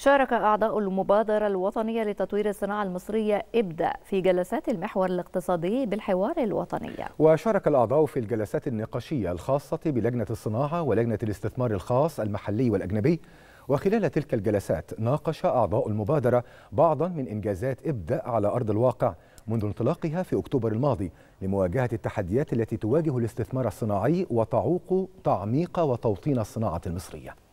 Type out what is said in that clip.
شارك أعضاء المبادرة الوطنية لتطوير الصناعة المصرية إبدأ في جلسات المحور الاقتصادي بالحوار الوطني وشارك الأعضاء في الجلسات النقاشية الخاصة بلجنة الصناعة ولجنة الاستثمار الخاص المحلي والأجنبي وخلال تلك الجلسات ناقش أعضاء المبادرة بعضا من إنجازات إبدأ على أرض الواقع منذ انطلاقها في أكتوبر الماضي لمواجهة التحديات التي تواجه الاستثمار الصناعي وتعوق تعميق وتوطين الصناعة المصرية